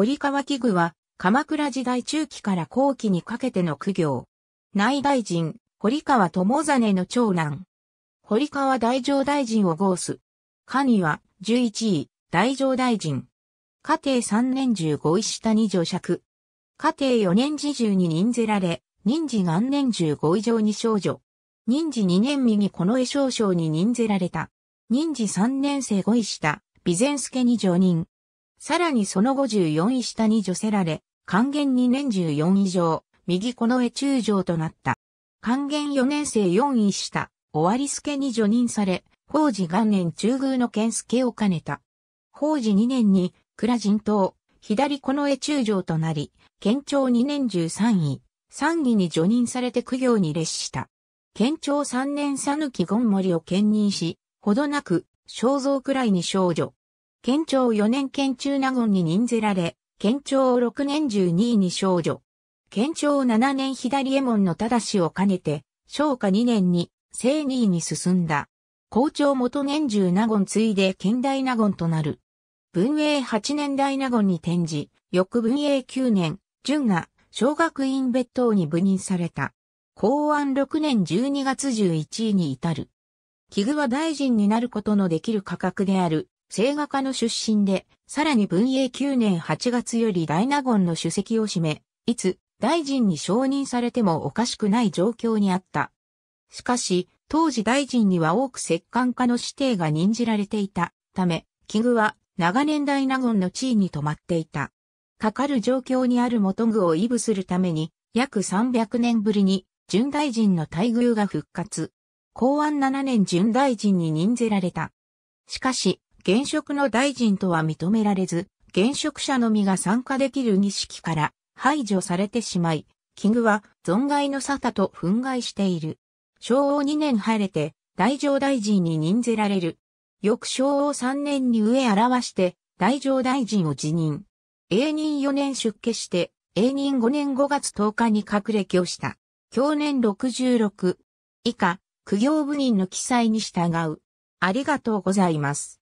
堀川器具は、鎌倉時代中期から後期にかけての苦行。内大臣、堀川友真の長男。堀川大乗大臣を号す。下には、11位、大乗大臣。家庭3年15位下に女爵。家庭4年次中に任ぜられ、任次元年15位上に少女。任次2年右この絵少将に任ぜられた。任次3年生5位下、備前助に上任。さらにその後14位下に除せられ、還元2年14位上、右この絵中将となった。還元4年生4位下、終わり助に除任され、法治元年中宮の剣助を兼ねた。法治2年に、倉人党、左この絵中将となり、県庁2年13位、参議に除任されて苦行に列した。県庁3年さぬきもりを兼任し、ほどなく、肖像くらいに少女、県庁4年県中納言に任ぜられ、県庁6年12位に少女。県庁7年左衛門の正を兼ねて、昭和2年に、正2位に進んだ。校長元年中納言ついで県大納言となる。文英8年大納言に転じ、翌文英9年、淳が、小学院別当に部任された。公安6年12月11位に至る。器具は大臣になることのできる価格である聖画家の出身で、さらに文英9年8月より大納言の主席を占め、いつ大臣に承認されてもおかしくない状況にあった。しかし、当時大臣には多く摂関家の指定が任じられていたため、器具は長年大納言の地位に止まっていた。かかる状況にある元具を維部するために、約300年ぶりに、純大臣の待遇が復活。公安7年純大臣に任ぜられた。しかし、現職の大臣とは認められず、現職者のみが参加できる儀式から排除されてしまい、キングは存外の沙汰と憤慨している。昭和2年晴れて、大乗大臣に任ぜられる。翌昭和3年に上表して、大乗大臣を辞任。永任4年出家して、永任5年5月10日に隠れをした。去年66。以下、苦行部人の記載に従う。ありがとうございます。